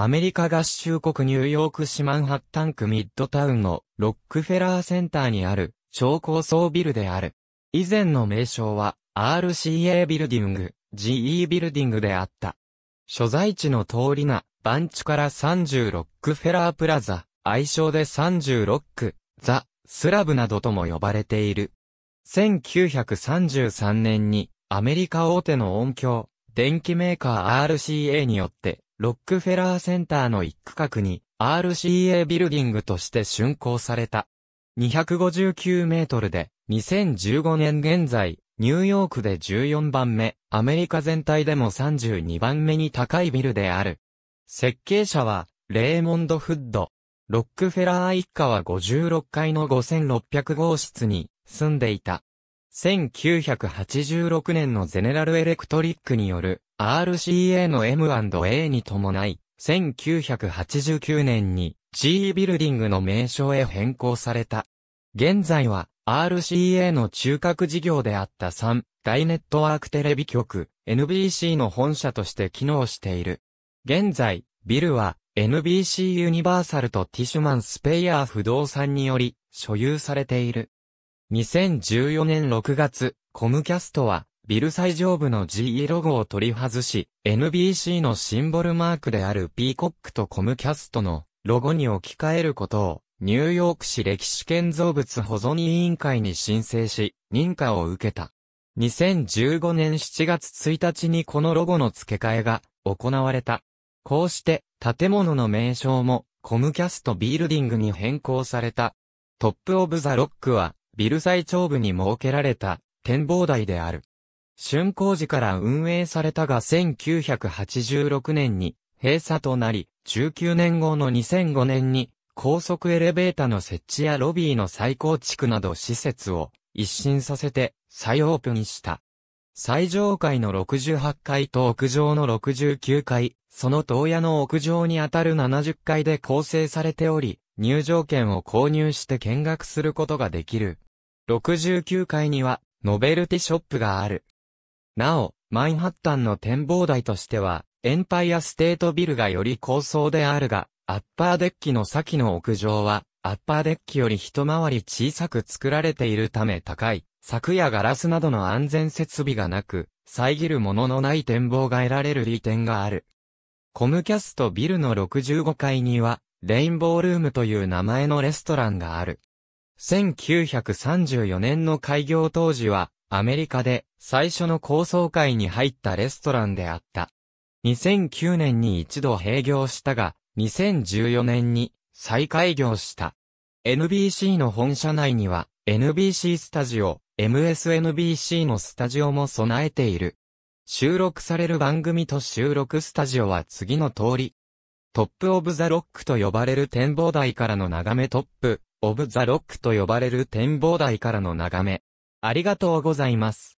アメリカ合衆国ニューヨーク市マンハッタン区ミッドタウンのロックフェラーセンターにある超高層ビルである。以前の名称は RCA ビルディング、GE ビルディングであった。所在地の通りが番地から3 0ロックフェラープラザ、愛称で3ッ区、ザ、スラブなどとも呼ばれている。1933年にアメリカ大手の音響、電機メーカー RCA によってロックフェラーセンターの一区画に RCA ビルディングとして竣工された。259メートルで、2015年現在、ニューヨークで14番目、アメリカ全体でも32番目に高いビルである。設計者は、レーモンド・フッド。ロックフェラー一家は56階の5600号室に住んでいた。1986年のゼネラルエレクトリックによる RCA の M&A に伴い、1989年に GE ビルディングの名称へ変更された。現在は RCA の中核事業であった3大ネットワークテレビ局 NBC の本社として機能している。現在、ビルは NBC ユニバーサルとティシュマンスペイヤー不動産により所有されている。2014年6月、コムキャストはビル最上部の GE ロゴを取り外し、NBC のシンボルマークであるピーコックとコムキャストのロゴに置き換えることを、ニューヨーク市歴史建造物保存委員会に申請し、認可を受けた。2015年7月1日にこのロゴの付け替えが行われた。こうして、建物の名称も、コムキャストビールディングに変更された。トップオブザロックは、ビル最上部に設けられた、展望台である。竣工時から運営されたが1986年に閉鎖となり、19年後の2005年に高速エレベーターの設置やロビーの再構築など施設を一新させて再オープンした。最上階の68階と屋上の69階、その東屋の屋上にあたる70階で構成されており、入場券を購入して見学することができる。69階には、ノベルティショップがある。なお、マインハッタンの展望台としては、エンパイアステートビルがより高層であるが、アッパーデッキの先の屋上は、アッパーデッキより一回り小さく作られているため高い、柵やガラスなどの安全設備がなく、遮るもののない展望が得られる利点がある。コムキャストビルの65階には、レインボールームという名前のレストランがある。1934年の開業当時は、アメリカで最初の高層階に入ったレストランであった。2009年に一度閉業したが、2014年に再開業した。NBC の本社内には NBC スタジオ、MSNBC のスタジオも備えている。収録される番組と収録スタジオは次の通り。トップオブザロックと呼ばれる展望台からの眺めトップオブザロックと呼ばれる展望台からの眺め。ありがとうございます。